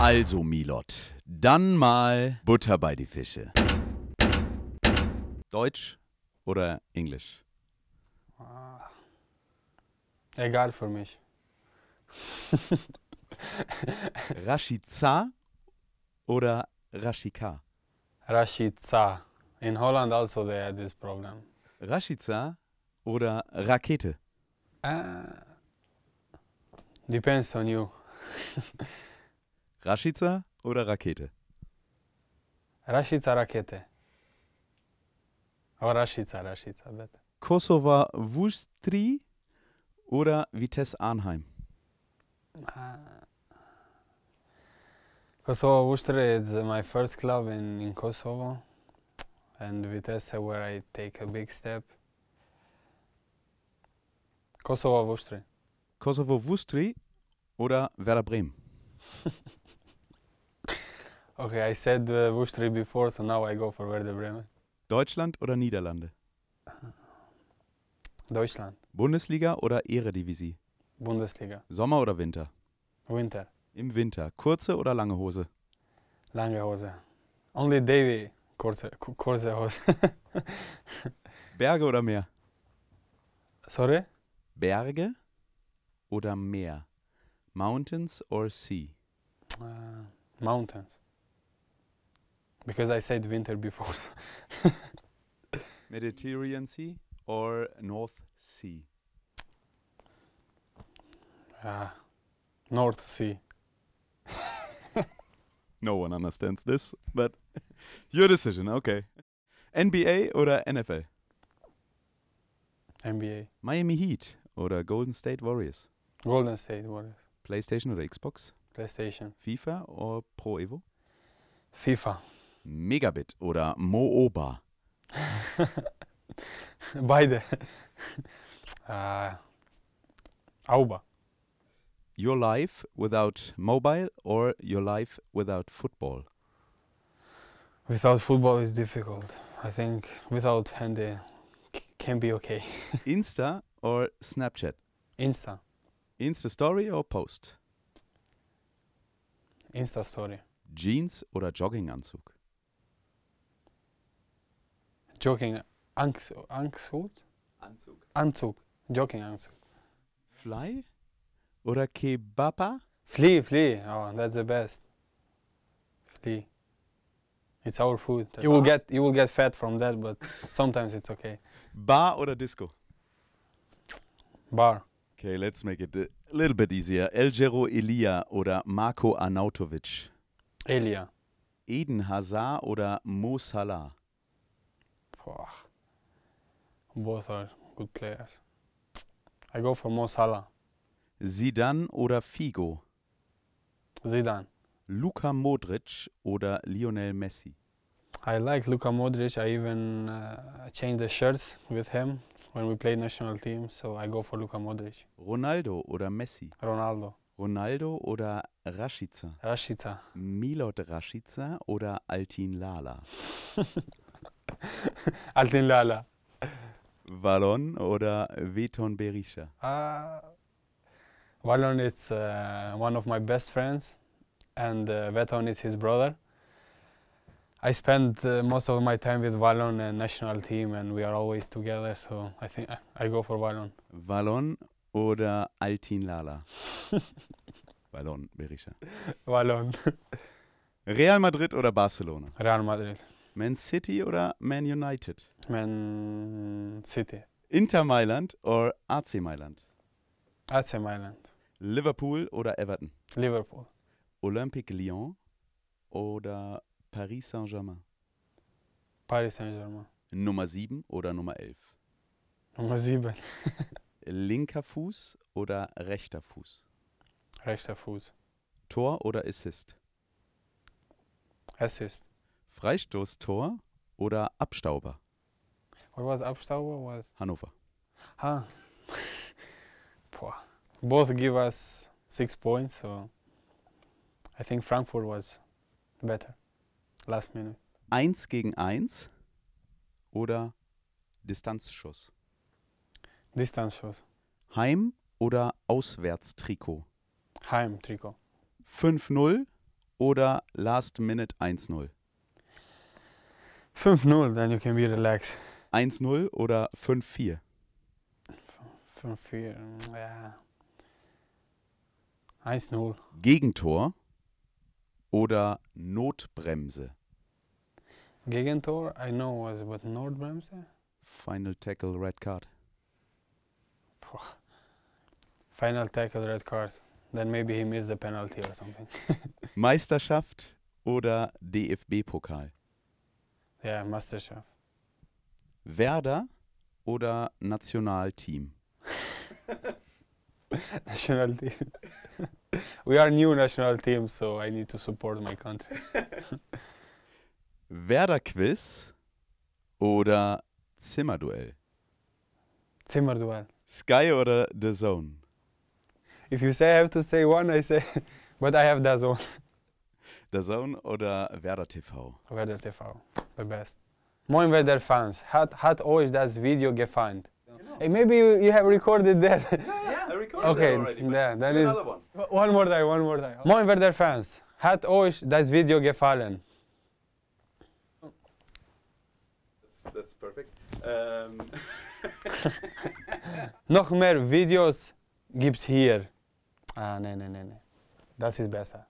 Also, Milot, dann mal Butter bei die Fische. Deutsch oder Englisch? Ah. Egal für mich. Rashica oder Rashika? Rashica. In Holland also they had this problem. Rashica oder Rakete? Uh, depends on you. Rashica oder Rakete? Rashica, Rakete. Aber oh, Rashica, Rashica, bitte. Kosova Wustri oder Vitesse Arnheim? Ah. Kosovo Wustri is my first club in, in Kosovo and Vitesse where I take a big step. Kosovo Wustri. Kosovo Wustri oder Werder Bremen? Okay, I said uh, Wustrich before, so now I go for Werder Bremen. Deutschland oder Niederlande? Deutschland. Bundesliga oder Eredivisie? Bundesliga. Sommer oder Winter? Winter. Im Winter. Kurze oder lange Hose? Lange Hose. Only daily Kurze, kurze Hose. Berge oder Meer? Sorry? Berge oder Meer? Mountains or Sea? Uh, mountains. Because I said winter before. Mediterranean Sea or North Sea? Uh, North Sea. no one understands this, but your decision, okay. NBA oder NFL? NBA. Miami Heat or Golden State Warriors? Golden State Warriors. PlayStation or Xbox? PlayStation. FIFA or Pro Evo? FIFA. Megabit oder Mooba? Beide. Äh, Auba. Your life without mobile or your life without football? Without football is difficult. I think without handy eh, can be okay. Insta or Snapchat? Insta. Insta Story or Post? Insta Story. Jeans oder Jogginganzug? Jogging Angst, Anzug? Anzug. Jogginganzug. Fly oder Kebapa? Flea, flee. Oh, that's the best. Flea. It's our food. You will get you will get fat from that, but sometimes it's okay. Bar oder Disco? Bar. Okay, let's make it a little bit easier. Elgero Elia oder Marco Arnautovic? Elia. Eden Hazard oder Mo Salah? Boah. Both are good players. I go for Mo Salah. Sidan oder Figo? Zidane. Luka Modric oder Lionel Messi? I like Luka Modric. I even uh, changed the shirts with him when we played national team, so I go for Luka Modric. Ronaldo oder Messi? Ronaldo. Ronaldo oder Rashica? Rashica. Milot Rashica oder Altin Lala? Altin Lala. Wallon oder Veton Berisha? Uh, Wallon is uh, one of my best friends and uh, Veton is his brother. I spend uh, most of my time with Valon and uh, national team and we are always together so I think I, uh, I go for Valon. Valon oder Altin Lala? Valon, Berisha. Valon. Real Madrid oder Barcelona? Real Madrid. Man City oder Man United? Man City. Inter Mailand oder AC Mailand? AC Mailand. Liverpool oder Everton? Liverpool. Olympique Lyon oder Paris Saint-Germain? Paris Saint-Germain. Nummer 7 oder Nummer 11? Nummer 7. Linker Fuß oder rechter Fuß? Rechter Fuß. Tor oder Assist? Assist. Freistoßtor oder Abstauber? What was Abstauber? Was? Hannover. Ha. Boah. Both give us six points, so I think Frankfurt was better. Last minute. Eins gegen eins oder Distanzschuss? Distanzschuss. Heim- oder Auswärtstrikot? Heimtrikot. 5-0 oder Last Minute 1-0? 5-0, then you can be relaxed. 1-0 oder 5-4? 5-4, ja. 1-0. Gegentor oder Notbremse? Gegentor, I know was, but Notbremse? Final Tackle, Red Card. Poh. Final Tackle, Red Card. Then maybe he missed the penalty or something. Meisterschaft oder DFB-Pokal? Ja, Masterchef. Werder oder Nationalteam? national team. We are new national team, so I need to support my country. Werder-Quiz oder Zimmerduell? Zimmerduell. Sky oder The Zone? If you say I have to say one, I say, but I have The Zone. The Zone oder Werder TV? Werder TV. the best. Moinveder fans, hat, hat euch das Video gefallen. Genau. Hey, maybe you, you have recorded there. Yeah, yeah, I recorded okay, already. Yeah, another one. one more day. one more day. Okay. Moinveder fans, hat euch das Video gefallen? That's, that's perfect. Um. Noch mehr Videos gibt's hier. Ah, nee, nee, nee, nee. Das ist besser.